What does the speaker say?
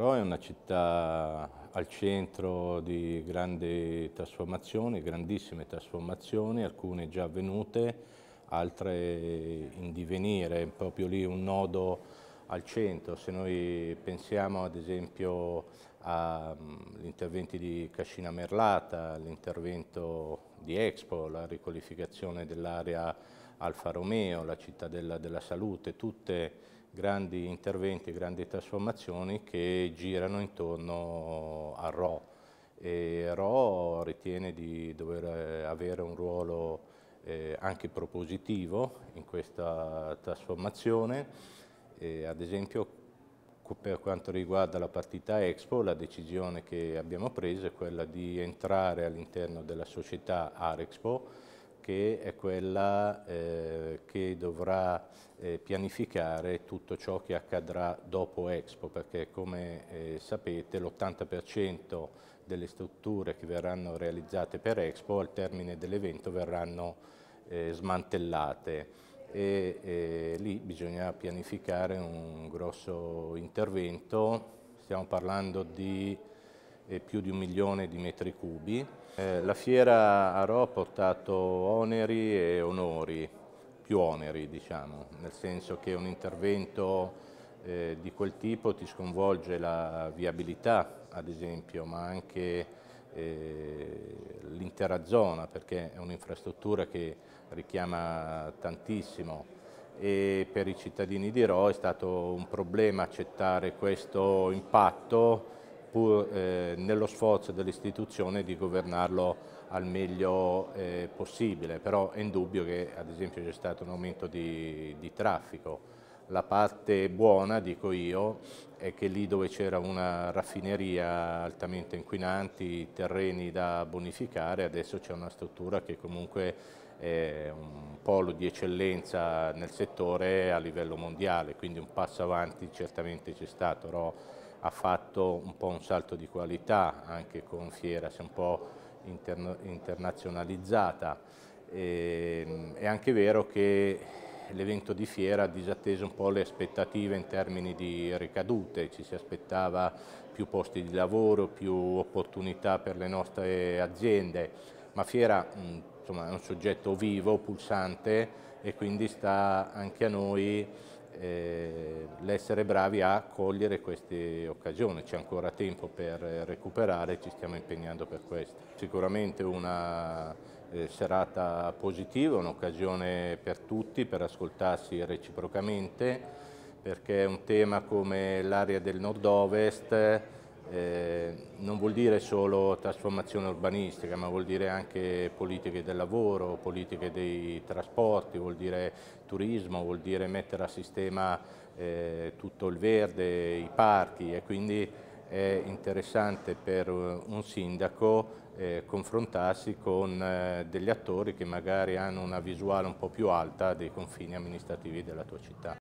Pro è una città al centro di grandi trasformazioni, grandissime trasformazioni, alcune già avvenute, altre in divenire, proprio lì un nodo al centro. Se noi pensiamo ad esempio agli interventi di Cascina Merlata, all'intervento di Expo, la riqualificazione dell'area Alfa Romeo, la cittadella della salute, tutte grandi interventi, grandi trasformazioni che girano intorno a RO. E RO ritiene di dover eh, avere un ruolo eh, anche propositivo in questa trasformazione, eh, ad esempio per quanto riguarda la partita Expo la decisione che abbiamo preso è quella di entrare all'interno della società Arexpo che è quella eh, che dovrà eh, pianificare tutto ciò che accadrà dopo Expo, perché come eh, sapete l'80% delle strutture che verranno realizzate per Expo al termine dell'evento verranno eh, smantellate e eh, lì bisogna pianificare un grosso intervento, stiamo parlando di e più di un milione di metri cubi. Eh, la fiera a Rho ha portato oneri e onori, più oneri diciamo, nel senso che un intervento eh, di quel tipo ti sconvolge la viabilità ad esempio, ma anche eh, l'intera zona perché è un'infrastruttura che richiama tantissimo e per i cittadini di Rho è stato un problema accettare questo impatto pur eh, nello sforzo dell'istituzione di governarlo al meglio eh, possibile, però è indubbio che ad esempio c'è stato un aumento di, di traffico. La parte buona, dico io, è che lì dove c'era una raffineria altamente inquinanti, terreni da bonificare, adesso c'è una struttura che comunque è un polo di eccellenza nel settore a livello mondiale, quindi un passo avanti certamente c'è stato. Però ha fatto un po' un salto di qualità anche con Fiera, si è un po' interna internazionalizzata. E, ehm, è anche vero che l'evento di Fiera ha disatteso un po' le aspettative in termini di ricadute, ci si aspettava più posti di lavoro, più opportunità per le nostre aziende, ma Fiera insomma, è un soggetto vivo, pulsante e quindi sta anche a noi eh, l'essere bravi a cogliere queste occasioni, c'è ancora tempo per recuperare, e ci stiamo impegnando per questo. Sicuramente una eh, serata positiva, un'occasione per tutti per ascoltarsi reciprocamente perché un tema come l'area del nord-ovest eh, non vuol dire solo trasformazione urbanistica, ma vuol dire anche politiche del lavoro, politiche dei trasporti, vuol dire turismo, vuol dire mettere a sistema eh, tutto il verde, i parchi e quindi è interessante per un sindaco eh, confrontarsi con eh, degli attori che magari hanno una visuale un po' più alta dei confini amministrativi della tua città.